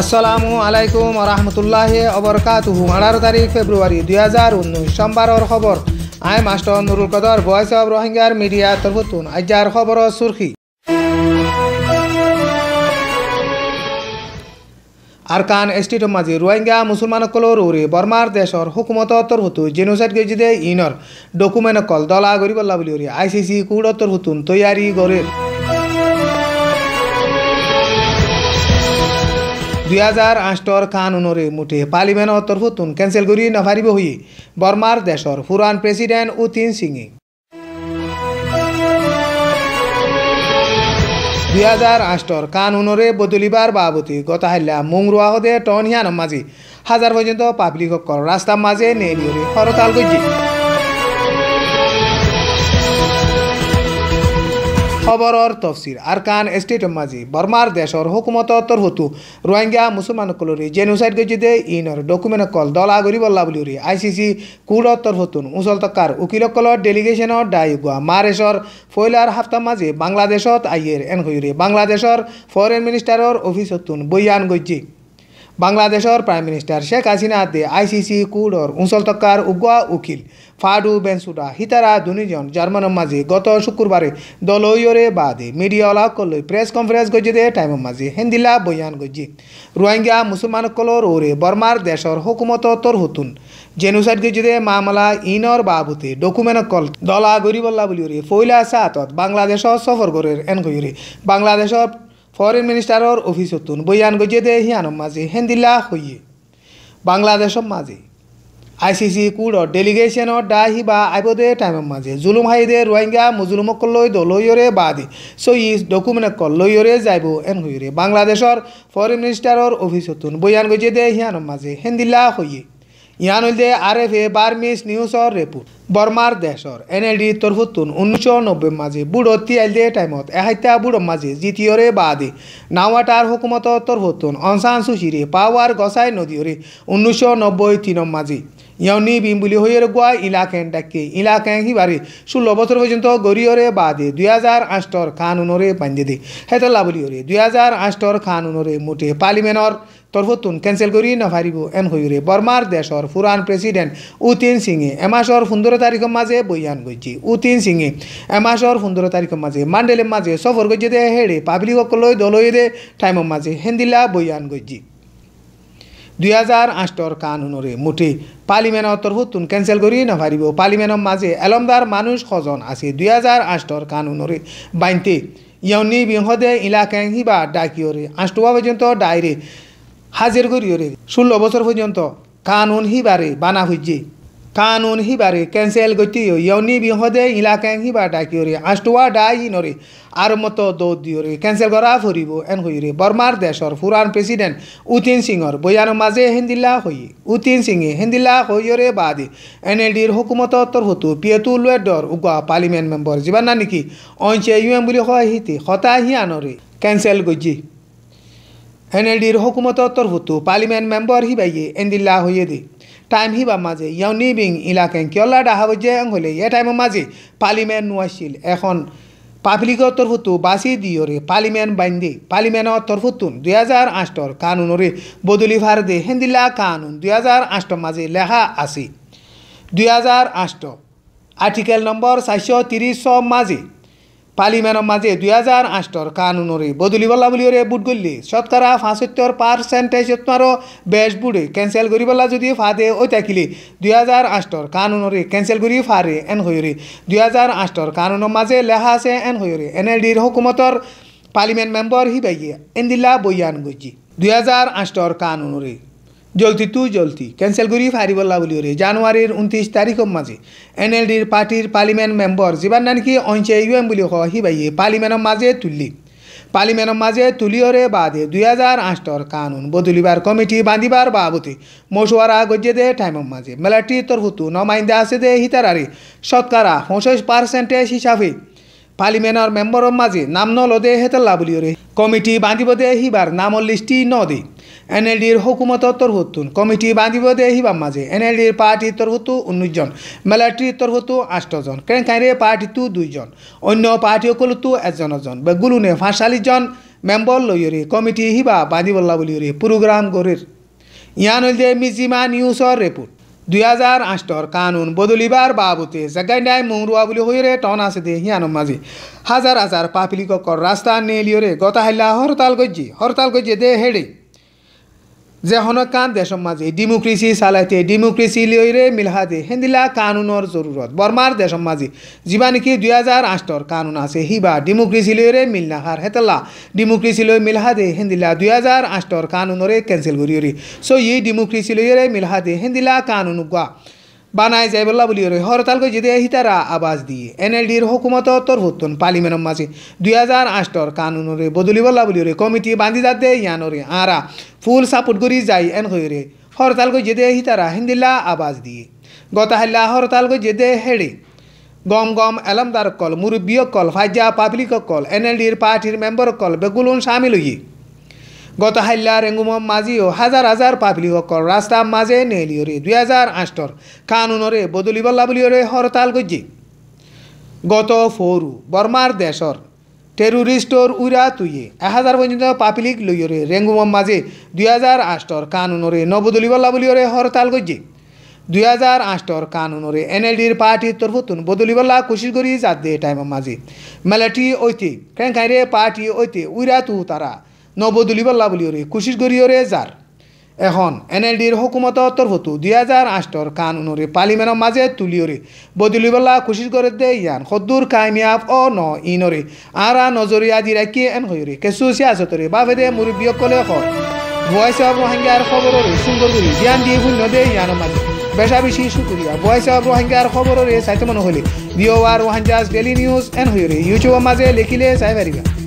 আসসালামু আলাইকুম রহমতুল্লাহ অবরকাত আঠারো তারিখ ফেব্রুয়ারি দুই হাজার উনিশ সোমবার খবর I master Nurul Kadar voice of রোহিঙ্গার মিডিয়া তরফতুন আজ্যার খবর সুরখি আরকান এস্টেট মাজি রোহিঙ্গা মুসলমান কলর উরি বর্মার দেশর হুকুমত তরহুতু জেনোসাইড গেজি দে ইনর ডকুমেন্ট কল দলা গরিবল্লা বলি উরি আইসিসি কুড় তরহুতুন তৈয়ারি গরিব দুই হাজার আঠৰ খান ঊনৰে মুঠে পাৰ্লিমেণ্টৰ তৰফতোন কেঞ্চেল কৰি নাভাৰিব হৈয়ে বৰ্মাৰ দেশৰ ফুৰাণ প্ৰেচিডেণ্ট উথিন সিঙে দুই হাজার আষ্টর কানুনরে বদলিবার বাবতি গত হাল্লা মুংরুয়া হদে টন টনহিয়ান মাঝি হাজার পর্যন্ত পাবলিক রাস্তা মাঝে নেলিয়রে হরতাল গজি খবৰৰ তফচিৰ আর কান এষ্টেট মাজি বৰ্মাৰ দেশৰ হুকুমতৰ তৰহতো ৰোহিংগা মুছলমানসকলৰে দে ইনর ইনৰ কল দলা কৰিবলা বুলি আই চি চি কুৰ্ডৰ তকার উচল কল ডেলিগেশন ডেলিগেশ্যনৰ দায়গুৱা মাৰেছৰ ফৈলাৰ হাফতা মাজি বাংলাদেশত আইয়েৰ এনকৰি বাংলাদেশৰ ফৰেন মিনিষ্টাৰৰ অফিচতোন বৈয়ান গজ্জি বাংলাদেশের প্রাইম মিনিষ্টার শেখ দে আইসিসি কুড়র উঁচল তক্কার উগুয়া উকিল ফাডু বেনসুডা হিতারা দুজন জার্মানের মাঝে গত শুক্রবারে দলইয়রে বাদে মিডিয়াওয়ালা কল প্রেস কনফারেন্স দে টাইম মাঝে হেন্দিলা বৈয়ান গজি রোহিঙ্গা মুসলমান কলর ওরে বর্মার দেশর হুকুমত তর হতুন জেনুসাইড দে মামলা ইনর বাবুতে ডকুমেন্ট কল দলা গরিবল্লা বলি ফইলা সাতত বাংলাদেশ সফর এন এনগইরে বাংলাদেশর ফরেন মিনিস্টারর তুন বইয়ান গজে দে হিয়ান মাঝে হেন্দিলা হইয়ে বাংলাদেশ মাঝে আইসিসি ডেলিগেশন দা হি বা আইবদে টাইম মাঝে জুলুম দে রোহিঙ্গা মুজুলুমক লৈ বা দে সই ডকুমেন্ট লৈয়রে যাইব এন হইরে বাংলাদেশর ফরেন মিনিস্টারর তুন বইয়ান গজে দে হিয়ান মাঝে হেন্দিলা হইয়ে ইয়ান হইলে আর এফ এ বার্মিস অর রেপুট বর্মার দেশর এন এল ডি তরফুতুন উনিশশো নব্বই মাঝে বুড়তি আইল দে টাইমত এহাইতা বুড়ো মাঝে জিতিয়রে বাদে নাওয়াটার হুকুমত তরফুতুন অনসান সুশিরে পাওয়ার গসাই নদীরে উনিশশো নব্বই তিনম মাঝে ইয়নি বিম বুলি হইয়ের গোয়া ইলাকেন ডাকে ইলাকেন হিবারে ষোলো বছর পর্যন্ত গরিয়রে বাদে দুই হাজার আষ্টর খান উনরে পাঞ্জে দে হেতলা বলিয়রে দুই হাজার আষ্টর খান উনরে মোটে পার্লিমেন্টর তরফতুন ক্যান্সেল করি ভারিব এন হইরে বর্মার দেশর ফুরান প্রেসিডেন্ট উতিন সিংহে এমাসর পনেরো তারিখ মাঝে বইয়ান গইছি উতিন সিংহে এমাসর পনেরো তারিখ মাঝে মান্ডেলের মাঝে সফর গজি দে হেড়ে পাবলিক লই দলই দে টাইমের মাঝে হেন্দিলা বইয়ান গজি দুই হাজার আষ্টর কানুনরে মুঠে পার্লিমেন্টর তরফতুন ক্যান্সেল করি ভারিব পার্লিমেন্টর মাঝে এলমদার মানুষ সজন আছে দুই হাজার আষ্টর কানুনরে বাইনতে ইয়নি বিংহদে ইলাকাং হিবা ডাকিওরে আষ্টুয়া পর্যন্ত ডাইরে হাজির রে ষোলো বছর পর্যন্ত কানুন বারে বানা হইছে কানুন বারে ক্যান্সেল করতে ইউনি বিহদে বা হিবা রে আষ্টুয়া ডাই নরে আর মতো দিও রে ক্যান্সেল করা ফুরিব এন রে বর্মার দেশর ফুরান প্রেসিডেন্ট উতিন সিংর বয়ানোর মাঝে হেন্দিল্লা হই উতিন সিংয়ে হেন্দিল্লা রে বাদে এন এল ডির হুকুমত তরফতো পিয়েতু লুয়ে উগা পার্লিমেন্ট মেম্বর যিবান না নাকি অঞ্চে ইউএম বুলি কয় হিতে হতা হিয়ানরে ক্যান্সেল গজি এনএলডির হকুমত অন্তর্ভুক্ত পার্লিমেন্ট মেম্বর হি বাইয়ে এন্দিল্লা হইয়ে দি টাইম হি বা মাঝে ইয়াও নি বিং ইলাকেন কিয়লা ডাহা বজে এং হলে এ টাইম মাঝে পার্লিমেন্ট নুয়াশিল এখন পাবলিক অন্তর্ভুক্ত বাসি দিয়রে পার্লিমেন্ট বাইন্দে পার্লিমেন্ট অন্তর্ভুক্তুন দুই হাজার আষ্টর কানুনরে বদলি ভার দে হেন্দিল্লা কানুন দুই হাজার আষ্ট মাঝে লেখা আসি দুই হাজার আষ্ট আর্টিকেল নম্বর চারশো তিরিশ মাঝে পার্লিমেন্টর মাঝে দুই হাজার আষ্টর কানুনরে বদলি বলা বলিওরে বুট গল্লি শতকরা ফাঁসত্তর পার্সেন্টেজ তোমারও বেশ বুড়ে ক্যান্সেল করি বলা যদি ফাঁদে ওই থাকিলে দুই হাজার আষ্টর কানুনরে ক্যান্সেল করি ফারে এন হইরে দুই হাজার আষ্টর কানুনের মাঝে লেখা আছে এন হইরে এন এল ডির হুকুমতর পার্লিমেন্ট মেম্বর এন এন্দিল্লা বইয়ান গজি দুই হাজার আষ্টর কানুনরে জলতি তুই জলতি ক্যান্সেল করি বলি ওরে জানুয়ারির উনত্রিশ তারিখের মাঝে এন এল ডির পার্টির পার্লিমেন্ট মেম্বর যার নাকি অঞ্চে ইউ এম বুলি কয় বাইয়ে পার্লিমেন্টর মাজে তুললি পার্লিমেন্টর মাজে ওরে বাদে দুই হাজার আষ্টর কানুন বদলিবার কমিটি বাঁধিবার বাবতে মশওয়ারা গজ্জে দে টাইমের মাঝে মেলাটি তরফতু নমাইন্দা আছে দে হিতারারে শতকরা পঁচিশ পার্সেন্টেজ হিসাবে পার্লিমেন্টর ಮೆಂಬರ್ মাঝে নাম নলদে হেতাল্লা বুলিয়রে কমিটি বাঁধিব দে হিবার নামর লিস্টি নদে এন এল ডির হকুমত তরহুতুন কমিটি বাঁধিব দে হিবার মাঝে এন এল ডির পার্টি তরহুতু উনিশ জন মিলিটারির তরহুতু আষ্টজন কেনকাইরে পার্টি তু দুইজন অন্য পার্টি সকলতো এজন জন গুলুনে ফাঁসাল্লিশ জন মেম্বর রে কমিটি হিবা বাঁধিবল্লা রে প্রোগ্রাম গড়ের ইয়ান মিজিমা নিউজর রিপোর্ট দুই হাজার আষ্টর কানুন বদলিবার বাবুতে জাগাইডাই মৌরুয়া বুলি হইরে টন আছে দে হিয়ানম মাঝে হাজার হাজার পাপিলিকক রাস্তা নেলিয়রে গতা হাইলা হরতাল গজ্জি হরতাল গজ্জি দে হেডে যে কান দেশম মাঝে ডেমোক্রেসি চালাইতে ডেমোক্রেসি লইরে মিলহাতে হেন্দিলা কানুনের জরুরত বর্মার দেশম মাঝে যা নাকি দুই হাজার আটর কানুন আছে হিবা ডেমোক্রেসি লইরে মিলনাহার হেতলা ডেমোক্রেসি লই মিলহাতে হেন্দিলা দুই হাজার আটর কানুনরে ক্যান্সেল করি সো ই ডেমোক্রেসি লইরে মিলহাতে হেন্দিলা কানুন গুয়া বানায় জয়বল্লা বলি রে হরতালকে যদি হিতারা আবাজ দিয়ে এন এল ডির হকুমত তরভুত্তন পার্লিমেন্ট মাঝে দুই হাজার আষ্টর কানুনরে বদলি বল্লা বলি রে কমিটি বান্ধি যাতে ইয়ানরে আরা ফুল সাপোর্ট করি যাই এন হরতাল কই যেদে হিতারা হিন্দিল্লা আবাজ দিয়ে হরতাল কই যেদে হেড়ে গম গম এলমদার কল মুরব্বীয় কল ফাইজা পাবলিক কল এন এল ডির পার্টির মেম্বর কল বেগুলন সামিল হইয়ে গত হাইল্লা রেঙ্গুমম মাঝিও হাজার হাজার পাবলিক রাস্তা মাঝে নেলিওরে দুই হাজার আষ্টর কানুনরে বদলিবল্লা বুলিওরে হরতাল গজ্জি গত ফোরু বর্মার দেশর টেরোরিস্টর উইরা তুইয়ে এহাজার পর্যন্ত পাবলিক লইয়রে রেঙ্গুম মাঝে দুই হাজার আষ্টর কানুনরে নবদলিবল্লা বুলিওরে হরতাল গজ্জি দুই হাজার আষ্টর কানুনরে এনএলডির পার্টির তরফতুন বদলিবল্লা কোশিশ করি যাতে টাইম মাঝে মেলাটি ঐতি কেন পার্টি ঐতি উইরা তু তারা নবদুলিবার লাবলিয়রে কোশিশ গরিয়রে যার এখন এন এল ডির হুকুমতর তরফতো দুই হাজার আষ্টর কানুনরে পার্লিমেন্টর মাজে তুলিয়রে বদলিবলা কোশিশ করে দে ইয়ান সদ্দুর কামিয়াব অ ন ইনরে আরা নজরিয়া দি রাখি এন হয়রে কেঁচু সিয়াসতরে বাফেদে মুরব্বীসকলে হয় ভয়েস অফ রোহিঙ্গার খবরের সুন্দর করি জ্ঞান দিয়ে শূন্য দে ইয়ানো মাঝে বেশা বেশি শুক্রিয়া ভয়েস অফ রোহিঙ্গার খবরের সাইতে মনে হলে দিও আর রোহাঞ্জাস ডেলি নিউজ এন হয়রে ইউটিউবের মাঝে লিখিলে চাই পারিবা